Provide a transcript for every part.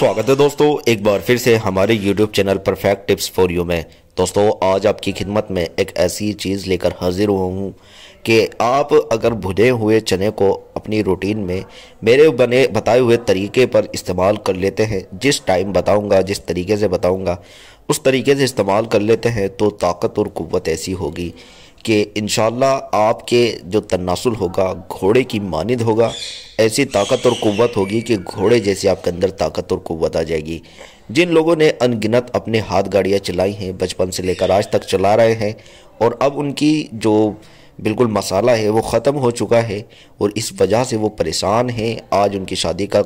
स्वागत है दोस्तों एक बार फिर से हमारे YouTube channel perfect tips for you में दोस्तों आज आपकी खिदमत में एक ऐसी चीज़ लेकर हाजिर हुआ हूँ कि आप अगर भुने हुए चने को अपनी रूटीन में मेरे बने बताए हुए तरीके पर इस्तेमाल कर लेते हैं जिस टाइम बताऊँगा जिस तरीके से बताऊँगा उस तरीके से इस्तेमाल कर लेते हैं तो ताकत और कुत ऐसी होगी कि इन आपके जो तनासुल होगा घोड़े की मानद होगा ऐसी ताकत और कुत होगी कि घोड़े जैसे आपके अंदर ताकत और कुत आ जाएगी जिन लोगों ने अनगिनत अपने हाथ गाड़ियाँ चलाई हैं बचपन से लेकर आज तक चला रहे हैं और अब उनकी जो बिल्कुल मसाला है वो ख़त्म हो चुका है और इस वजह से वो परेशान हैं आज उनकी शादी का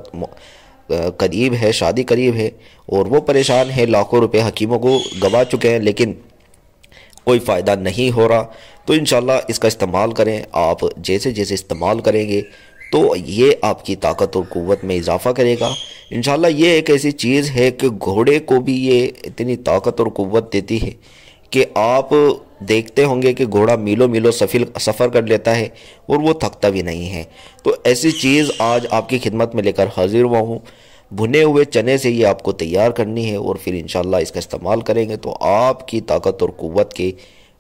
करीब है शादी करीब है और वो परेशान है लाखों रुपए हकीमों को गवा चुके हैं लेकिन कोई फ़ायदा नहीं हो रहा तो इन इसका इस्तेमाल करें आप जैसे जैसे इस्तेमाल करेंगे तो ये आपकी ताकत और क़वत में इजाफ़ा करेगा इन ये एक ऐसी चीज़ है कि घोड़े को भी ये इतनी ताकत और क़वत देती है कि आप देखते होंगे कि घोड़ा मीलो मिलो सफिल सफ़र कर लेता है और वो थकता भी नहीं है तो ऐसी चीज़ आज आपकी खिदमत में लेकर हाजिर हुआ हूँ भुने हुए चने से ये आपको तैयार करनी है और फिर इन इसका इस्तेमाल करेंगे तो आपकी ताकत और क़ुत के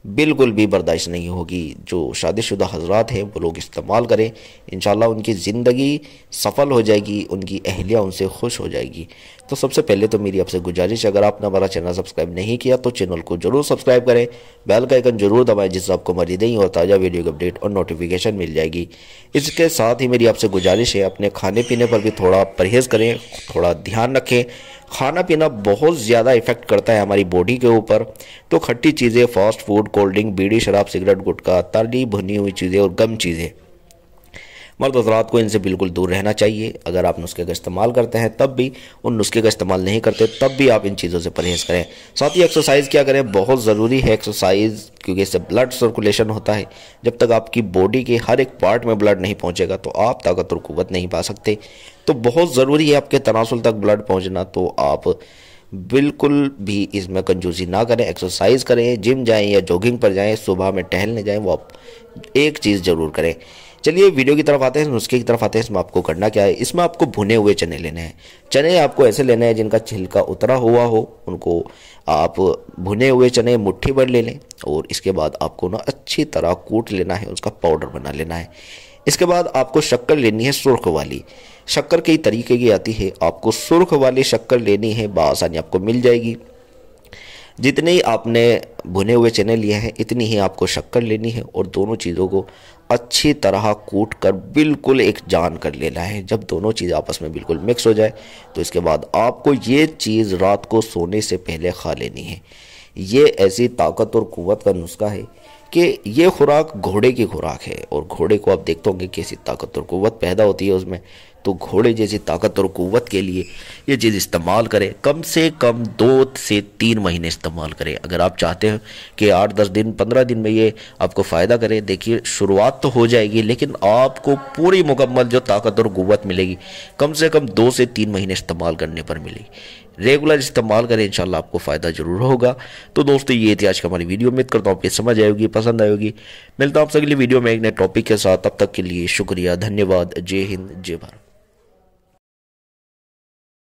बिल्कुल भी बर्दाश्त नहीं होगी जो शादीशुदा हजरात हैं वो लोग इस्तेमाल करें इन उनकी ज़िंदगी सफल हो जाएगी उनकी अहलिया उनसे खुश हो जाएगी तो सबसे पहले तो मेरी आपसे गुजारिश अगर आपने हमारा चैनल सब्सक्राइब नहीं किया तो चैनल को जरूर सब्सक्राइब करें बेल का आइकन जरूर दबाएं जिससे आपको मरीदें नहीं और ताज़ा वीडियो की अपडेट और नोटिफिकेशन मिल जाएगी इसके साथ ही मेरी आपसे गुजारिश है अपने खाने पीने पर भी थोड़ा परहेज़ करें थोड़ा ध्यान रखें खाना पीना बहुत ज़्यादा इफ़ेक्ट करता है हमारी बॉडी के ऊपर तो खट्टी चीज़ें फास्ट फूड कोल्ड ड्रिंक बीड़ी शराब सिगरेट गुटखा ताली भुनी हुई चीज़ें और गम चीज़ें मर्द हजरात को इनसे बिल्कुल दूर रहना चाहिए अगर आप नुस्खे का इस्तेमाल करते हैं तब भी उन नुस्खे का इस्तेमाल नहीं करते तब भी आप इन चीज़ों से परहेज़ करें साथ ही एक्सरसाइज क्या करें बहुत ज़रूरी है एक्सरसाइज क्योंकि इससे ब्लड सर्कुलेशन होता है जब तक आपकी बॉडी के हर एक पार्ट में ब्लड नहीं पहुँचेगा तो आप ताकत और कुत नहीं पा सकते तो बहुत ज़रूरी है आपके तनासुल तक ब्लड पहुँचना तो आप बिल्कुल भी इसमें कंजूसी ना करें एक्सरसाइज करें जिम जाएं या जॉगिंग पर जाएं सुबह में टहलने जाएं आप एक चीज़ ज़रूर करें चलिए वीडियो की तरफ आते हैं नुस्खे की तरफ आते हैं इसमें आपको करना क्या है इसमें आपको भुने हुए चने लेने हैं चने आपको ऐसे लेने हैं जिनका छिलका उतरा हुआ हो उनको आप भुने हुए चने मुट्ठी भर ले लें और इसके बाद आपको ना अच्छी तरह कूट लेना है उसका पाउडर बना लेना है इसके बाद आपको शक्कर लेनी है सुर्ख वाली शक्कर कई तरीके की आती है आपको सुर्ख वाली शक्कर लेनी है बसानी आपको मिल जाएगी जितने ही आपने भुने हुए चने लिए हैं इतनी ही आपको शक्कर लेनी है और दोनों चीज़ों को अच्छी तरह कूट कर बिल्कुल एक जान कर लेना है जब दोनों चीज़ आपस में बिल्कुल मिक्स हो जाए तो इसके बाद आपको ये चीज़ रात को सोने से पहले खा लेनी है ये ऐसी ताकत और कुत का नुस्खा है कि ये खुराक घोड़े की खुराक है और घोड़े को आप देखते होंगे कैसी ताकत और कुत पैदा होती है उसमें तो घोड़े जैसी ताकत और कुवत के लिए ये चीज़ इस्तेमाल करें कम से कम दो से तीन महीने इस्तेमाल करें अगर आप चाहते हैं कि आठ दस दिन पंद्रह दिन में ये आपको फ़ायदा करे देखिए शुरुआत तो हो जाएगी लेकिन आपको पूरी मुकम्मल जो ताकत और क़वत मिलेगी कम से कम दो से तीन महीने इस्तेमाल करने पर मिलेगी रेगुलर इस्तेमाल करें इंशाल्लाह आपको फ़ायदा ज़रूर होगा तो दोस्तों ये थी आज की हमारी वीडियो उम्मीद करता हूँ आपकी समझ आएगी पसंद आएगी मिलता हूँ आपसे अगली वीडियो में एक नए टॉपिक के साथ तब तक के लिए शुक्रिया धन्यवाद जय हिंद जय भारत